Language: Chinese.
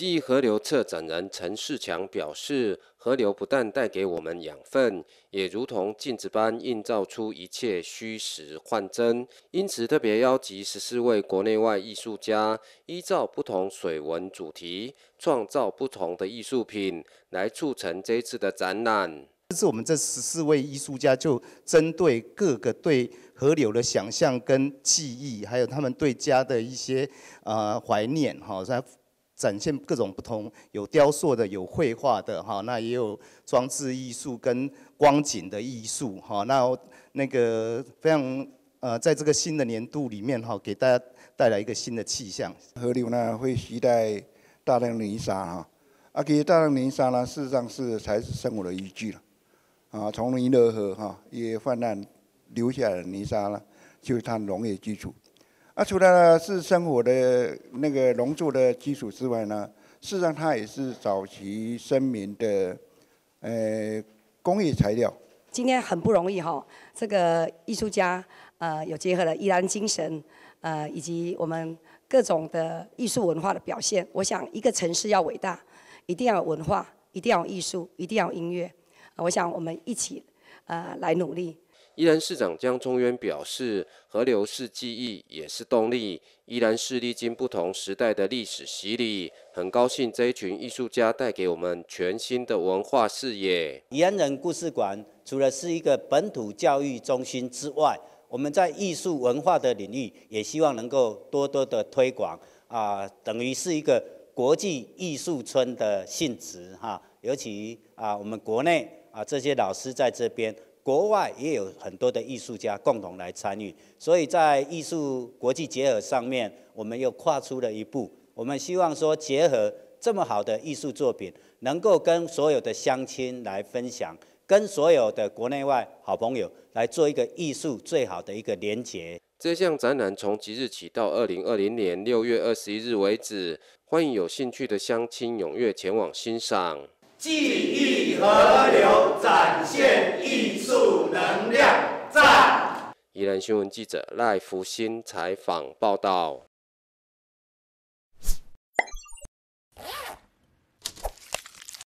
记忆河流策展人陈世强表示，河流不但带给我们养分，也如同镜子般映照出一切虚实幻真。因此，特别邀集十四位国内外艺术家，依照不同水文主题，创造不同的艺术品，来促成这次的展览。这是我们这十四位艺术家就针对各个对河流的想象跟记忆，还有他们对家的一些呃怀念哈，在。展现各种不同，有雕塑的，有绘画的，哈，那也有装置艺术跟光景的艺术，哈，那那个非常呃，在这个新的年度里面，哈，给大家带来一个新的气象。河流呢会携带大量泥沙，哈，而给大量泥沙呢，事实上是才是生活的依据了，啊，从尼罗河哈也泛滥留下来的泥沙呢，就是它农业基础。啊，除了是生活的那个农作的基础之外呢，事实上它也是早期声民的，呃，工艺材料。今天很不容易哈，这个艺术家呃有结合了宜兰精神呃以及我们各种的艺术文化的表现。我想，一个城市要伟大，一定要有文化，一定要有艺术，一定要有音乐。我想，我们一起呃来努力。宜兰市长江中渊表示：“河流是记忆，也是动力。宜兰市历经不同时代的历史洗礼，很高兴这一群艺术家带给我们全新的文化视野。”宜安人故事馆除了是一个本土教育中心之外，我们在艺术文化的领域也希望能够多多的推广啊，等于是一个国际艺术村的性质哈。尤其啊，我们国内啊这些老师在这边。国外也有很多的艺术家共同来参与，所以在艺术国际结合上面，我们又跨出了一步。我们希望说，结合这么好的艺术作品，能够跟所有的乡亲来分享，跟所有的国内外好朋友来做一个艺术最好的一个连接。这项展览从即日起到二零二零年六月二十一日为止，欢迎有兴趣的乡亲踊跃前往欣赏。记忆河流，展现艺。宜兰新闻》记者赖福新采访报道。